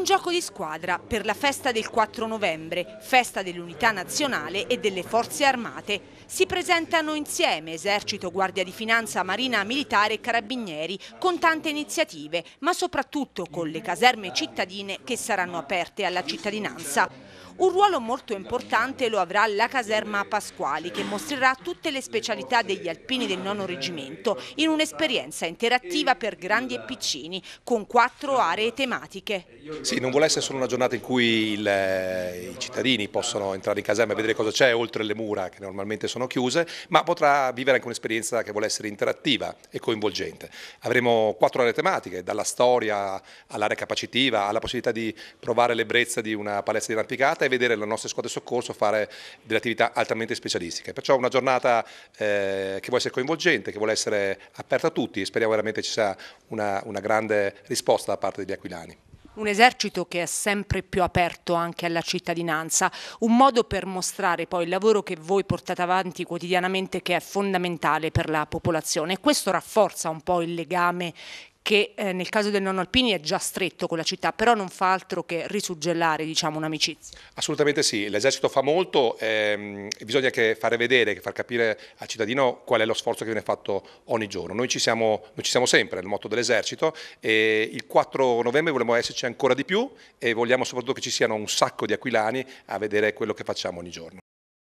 un gioco di squadra per la festa del 4 novembre, festa dell'unità nazionale e delle forze armate. Si presentano insieme esercito, guardia di finanza, marina militare e carabinieri con tante iniziative, ma soprattutto con le caserme cittadine che saranno aperte alla cittadinanza. Un ruolo molto importante lo avrà la caserma Pasquali che mostrerà tutte le specialità degli alpini del nono reggimento in un'esperienza interattiva per grandi e piccini con quattro aree tematiche. Sì, non vuole essere solo una giornata in cui il, eh, i cittadini possono entrare in caserma e vedere cosa c'è oltre le mura che normalmente sono chiuse, ma potrà vivere anche un'esperienza che vuole essere interattiva e coinvolgente. Avremo quattro aree tematiche, dalla storia all'area capacitiva, alla possibilità di provare l'ebbrezza di una palestra di arrampicata e vedere le nostre squadre di soccorso fare delle attività altamente specialistiche. Perciò una giornata eh, che vuole essere coinvolgente, che vuole essere aperta a tutti e speriamo veramente ci sia una, una grande risposta da parte degli aquilani. Un esercito che è sempre più aperto anche alla cittadinanza, un modo per mostrare poi il lavoro che voi portate avanti quotidianamente che è fondamentale per la popolazione questo rafforza un po' il legame che eh, nel caso del nonno Alpini è già stretto con la città, però non fa altro che risuggellare diciamo, un'amicizia. Assolutamente sì, l'esercito fa molto, ehm, bisogna anche fare vedere, far capire al cittadino qual è lo sforzo che viene fatto ogni giorno. Noi ci siamo, noi ci siamo sempre nel motto dell'esercito e il 4 novembre vogliamo esserci ancora di più e vogliamo soprattutto che ci siano un sacco di aquilani a vedere quello che facciamo ogni giorno.